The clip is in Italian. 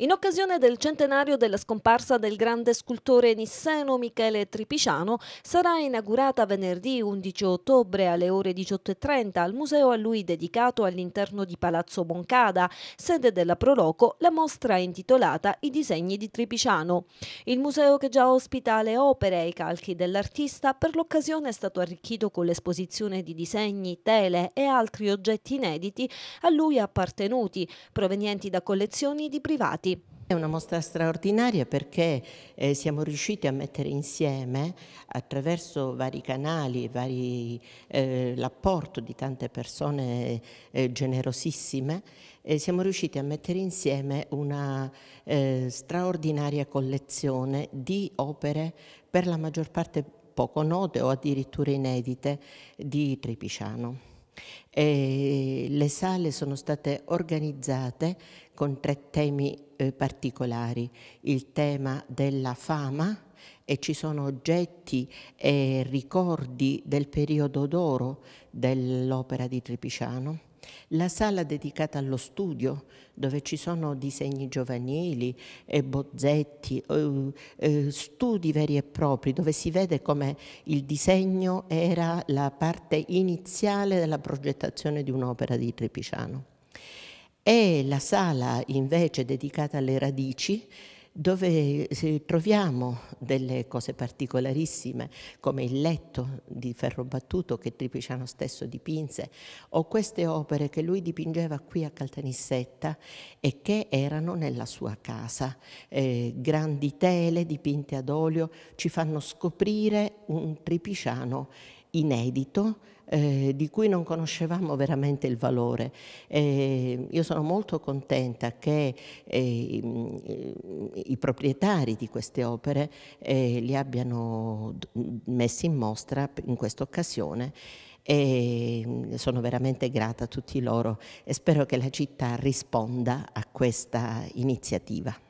In occasione del centenario della scomparsa del grande scultore nisseno Michele Tripiciano sarà inaugurata venerdì 11 ottobre alle ore 18.30 al museo a lui dedicato all'interno di Palazzo Boncada, sede della Proloco, la mostra intitolata I disegni di Tripiciano. Il museo che già ospita le opere e i calchi dell'artista per l'occasione è stato arricchito con l'esposizione di disegni, tele e altri oggetti inediti a lui appartenuti, provenienti da collezioni di privati. È una mostra straordinaria perché eh, siamo riusciti a mettere insieme attraverso vari canali, vari, eh, l'apporto di tante persone eh, generosissime, eh, siamo riusciti a mettere insieme una eh, straordinaria collezione di opere per la maggior parte poco note o addirittura inedite di Tripiciano. E le sale sono state organizzate con tre temi eh, particolari, il tema della fama, e ci sono oggetti e ricordi del periodo d'oro dell'opera di Tripiciano. La sala dedicata allo studio, dove ci sono disegni giovanili, e bozzetti, eh, eh, studi veri e propri, dove si vede come il disegno era la parte iniziale della progettazione di un'opera di Tripiciano. E la sala invece dedicata alle radici, dove troviamo delle cose particolarissime come il letto di ferro battuto che Tripiciano stesso dipinse o queste opere che lui dipingeva qui a Caltanissetta e che erano nella sua casa. Eh, grandi tele dipinte ad olio ci fanno scoprire un Tripiciano inedito, eh, di cui non conoscevamo veramente il valore. Eh, io sono molto contenta che eh, i, i, proprietari di queste opere eh, li abbiano messi in mostra in questa occasione e mm, sono veramente grata a tutti loro e spero che la città risponda a questa iniziativa.